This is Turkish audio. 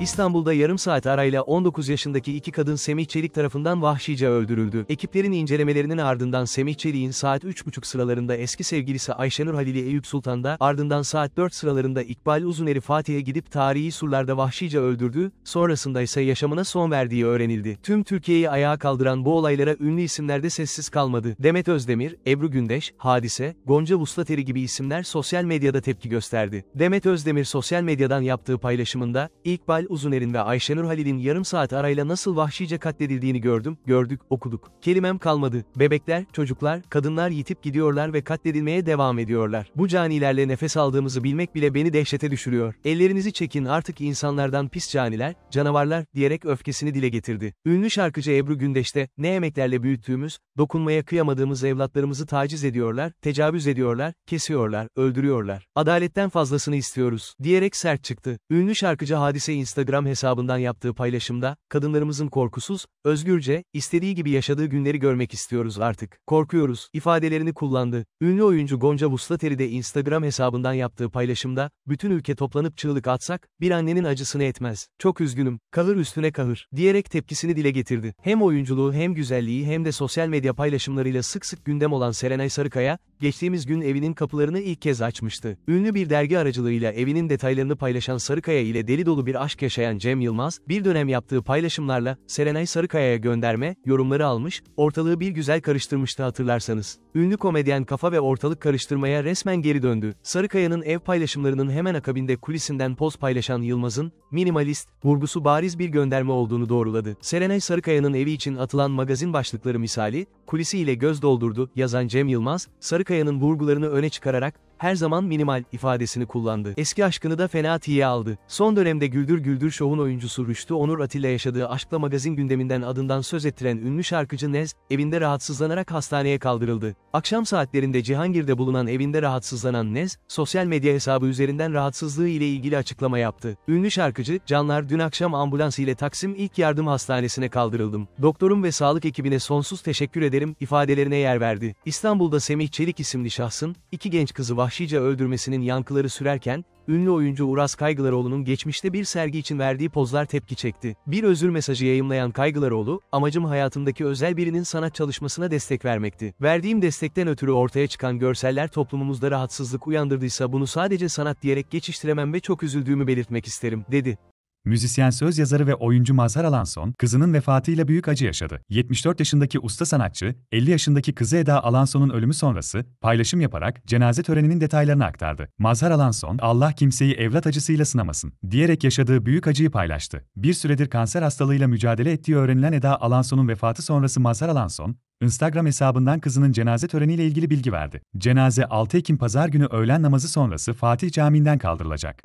İstanbul'da yarım saat arayla 19 yaşındaki iki kadın Semih Çelik tarafından vahşice öldürüldü. Ekiplerin incelemelerinin ardından Semih Çelik'in saat 3.30 sıralarında eski sevgilisi Ayşenur Halil'i Eyüp Sultan'da, ardından saat 4 sıralarında İkbal Uzuneri Fatih'e gidip tarihi surlarda vahşice öldürdü, sonrasında ise yaşamına son verdiği öğrenildi. Tüm Türkiye'yi ayağa kaldıran bu olaylara ünlü isimler de sessiz kalmadı. Demet Özdemir, Ebru Gündeş, Hadise, Gonca Vuslateri gibi isimler sosyal medyada tepki gösterdi. Demet Özdemir sosyal medyadan yaptığı paylaşımında, İkbal Uzuner'in ve Ayşenur Halil'in yarım saat arayla nasıl vahşice katledildiğini gördüm, gördük, okuduk. Kelimem kalmadı. Bebekler, çocuklar, kadınlar yitip gidiyorlar ve katledilmeye devam ediyorlar. Bu canilerle nefes aldığımızı bilmek bile beni dehşete düşürüyor. Ellerinizi çekin artık insanlardan pis caniler, canavarlar diyerek öfkesini dile getirdi. Ünlü şarkıcı Ebru Gündeş'te ne emeklerle büyüttüğümüz, dokunmaya kıyamadığımız evlatlarımızı taciz ediyorlar, tecavüz ediyorlar, kesiyorlar, öldürüyorlar. Adaletten fazlasını istiyoruz, diyerek sert çıktı. Ünlü şarkıcı Hadise Instagram Instagram hesabından yaptığı paylaşımda, kadınlarımızın korkusuz, özgürce, istediği gibi yaşadığı günleri görmek istiyoruz artık, korkuyoruz, ifadelerini kullandı. Ünlü oyuncu Gonca Vuslateri de Instagram hesabından yaptığı paylaşımda, bütün ülke toplanıp çığlık atsak, bir annenin acısını etmez, çok üzgünüm, kalır üstüne kahır, diyerek tepkisini dile getirdi. Hem oyunculuğu hem güzelliği hem de sosyal medya paylaşımlarıyla sık sık gündem olan Serenay Sarıkaya, geçtiğimiz gün evinin kapılarını ilk kez açmıştı. Ünlü bir dergi aracılığıyla evinin detaylarını paylaşan Sarıkaya ile deli dolu bir aşk yaşayan Cem Yılmaz, bir dönem yaptığı paylaşımlarla Serenay Sarıkaya'ya gönderme, yorumları almış, ortalığı bir güzel karıştırmıştı hatırlarsanız. Ünlü komedyen kafa ve ortalık karıştırmaya resmen geri döndü. Sarıkaya'nın ev paylaşımlarının hemen akabinde kulisinden poz paylaşan Yılmaz'ın, minimalist, vurgusu bariz bir gönderme olduğunu doğruladı. Serenay Sarıkaya'nın evi için atılan magazin başlıkları misali, ile göz doldurdu, yazan Cem Yılmaz, Sarıkaya Kayanın vurgularını öne çıkararak her zaman minimal ifadesini kullandı. Eski aşkını da fena tiye aldı. Son dönemde Güldür Güldür şovun oyuncusu Rüştü Onur Atilla yaşadığı aşkla magazin gündeminden adından söz ettiren ünlü şarkıcı Nez, evinde rahatsızlanarak hastaneye kaldırıldı. Akşam saatlerinde Cihangir'de bulunan evinde rahatsızlanan Nez, sosyal medya hesabı üzerinden rahatsızlığı ile ilgili açıklama yaptı. Ünlü şarkıcı, Canlar dün akşam ambulans ile Taksim İlk Yardım Hastanesi'ne kaldırıldım. Doktorum ve sağlık ekibine sonsuz teşekkür ederim ifadelerine yer verdi. İstanbul'da Semih Çelik isimli şahsın, iki genç kızı vahşet vahşice öldürmesinin yankıları sürerken, ünlü oyuncu Uras Kaygılaroğlu'nun geçmişte bir sergi için verdiği pozlar tepki çekti. Bir özür mesajı yayımlayan Kaygılaroğlu, amacım hayatımdaki özel birinin sanat çalışmasına destek vermekti. Verdiğim destekten ötürü ortaya çıkan görseller toplumumuzda rahatsızlık uyandırdıysa bunu sadece sanat diyerek geçiştiremem ve çok üzüldüğümü belirtmek isterim, dedi. Müzisyen söz yazarı ve oyuncu Mazhar Alanson, kızının vefatıyla büyük acı yaşadı. 74 yaşındaki usta sanatçı, 50 yaşındaki kızı Eda Alanson'un ölümü sonrası paylaşım yaparak cenaze töreninin detaylarını aktardı. Mazhar Alanson, Allah kimseyi evlat acısıyla sınamasın diyerek yaşadığı büyük acıyı paylaştı. Bir süredir kanser hastalığıyla mücadele ettiği öğrenilen Eda Alanson'un vefatı sonrası Mazhar Alanson, Instagram hesabından kızının cenaze töreniyle ilgili bilgi verdi. Cenaze 6 Ekim pazar günü öğlen namazı sonrası Fatih Camii'nden kaldırılacak.